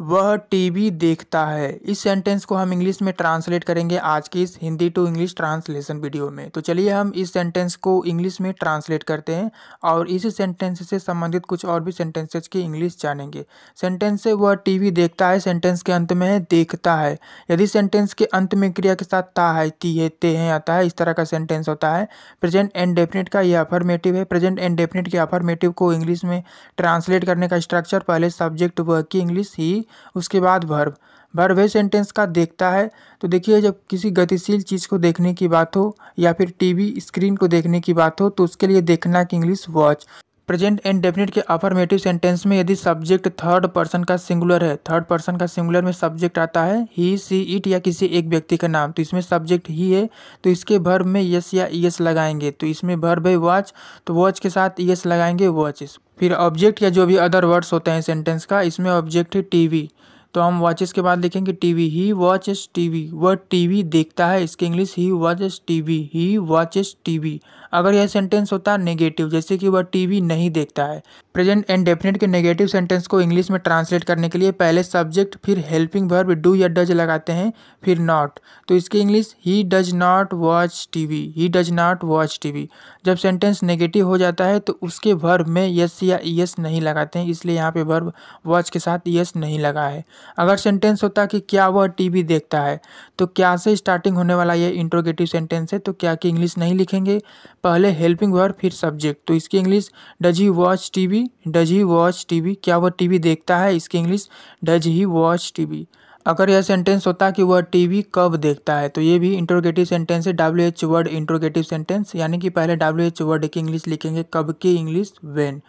वह टीवी देखता है इस सेंटेंस को हम इंग्लिश में ट्रांसलेट करेंगे आज की इस Hindi to English translation video में तो चलिए हम इस सेंटेंस को इंग्लिश में ट्रांसलेट करते हैं और इस सेंटेंस से संबंधित कुछ और भी सेंटेंसेज की इंग्लिश जानेंगे सेंटेंस से वह टीवी देखता है सेंटेंस के अंत में है देखता है यदि सेंटेंस के अंत में क्रिया के साथ ता है ती है ते है आता है इस तरह का सेंटेंस होता है प्रेजेंट एंड डेफिनेट का यह अफर्मेटिव है प्रेजेंट एंड डेफिनेट के अफर्मेटिव को इंग्लिश में ट्रांसलेट करने का स्ट्रक्चर पहले सब्जेक्ट वर्क की इंग्लिश ही उसके बाद भर्व भर्व है सेंटेंस का देखता है तो देखिए जब किसी गतिशील चीज़ को देखने की बात हो या फिर टीवी स्क्रीन को देखने की बात हो तो उसके लिए देखना की English watch present and definite के अफर्मेटिव सेंटेंस में यदि सब्जेक्ट थर्ड पर्सन का सिंगुलर है थर्ड पर्सन का सिंगुलर में सब्जेक्ट आता है ही सी इट या किसी एक व्यक्ति का नाम तो इसमें सब्जेक्ट ही है तो इसके भर्व में यस या यस लगाएंगे तो इसमें भर्व है वॉच तो वॉच के साथ यस लगाएंगे वॉचेस फिर ऑब्जेक्ट या जो भी अदर वर्ड्स होते हैं सेंटेंस का इसमें ऑब्जेक्ट है टीवी तो हम वॉचेस के बाद लिखेंगे टीवी ही वॉचेस टीवी वह टीवी देखता है इसके English he watches TV he watches TV अगर यह सेंटेंस होता नेगेटिव जैसे कि वह टीवी नहीं देखता है प्रेजेंट एंड डेफिनेट के नेगेटिव सेंटेंस को इंग्लिश में ट्रांसलेट करने के लिए पहले सब्जेक्ट फिर हेल्पिंग वर्ब डू या डज लगाते हैं फिर नॉट तो इसके English he does not watch TV he does not watch TV जब सेंटेंस नेगेटिव हो जाता है तो उसके वर्ब में यस या यस नहीं लगाते हैं इसलिए यहाँ पे वर्ब वॉच के साथ यस नहीं लगा है अगर सेंटेंस होता कि क्या वह वी देखता है तो क्या से स्टार्टिंग होने वाला ये इंट्रोगेटिव सेंटेंस है तो क्या कि इंग्लिश नहीं लिखेंगे पहले हेल्पिंग वर्ब फिर सब्जेक्ट तो इसकी English does he watch TV does he watch TV क्या वह टीवी देखता है इसकी English does he watch TV अगर यह सेंटेंस होता कि वह टीवी कब देखता है तो ये भी इंट्रोगेटिव सेंटेंस है W H word interrogative sentence यानी कि पहले डब्ल्यू एच वर्ड की इंग्लिश लिखेंगे कब की English when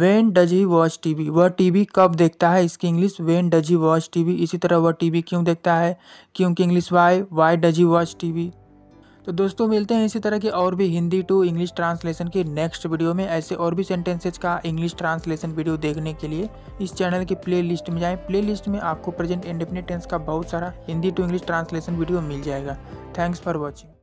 when does he watch TV वह टीवी कब देखता है इसकी English when does he watch TV इसी तरह वह टीवी क्यों देखता है क्योंकि English why why does he watch TV तो दोस्तों मिलते हैं इसी तरह के और भी हिंदी टू इंग्लिश ट्रांसलेशन के नेक्स्ट वीडियो में ऐसे और भी सेंटेंसेज का इंग्लिश ट्रांसलेशन वीडियो देखने के लिए इस चैनल की प्ले लिस्ट में जाएं प्ले लिस्ट में आपको प्रेजेंट इंडेफिनिट टेंस का बहुत सारा Hindi to English translation video मिल जाएगा थैंक्स फॉर वॉचिंग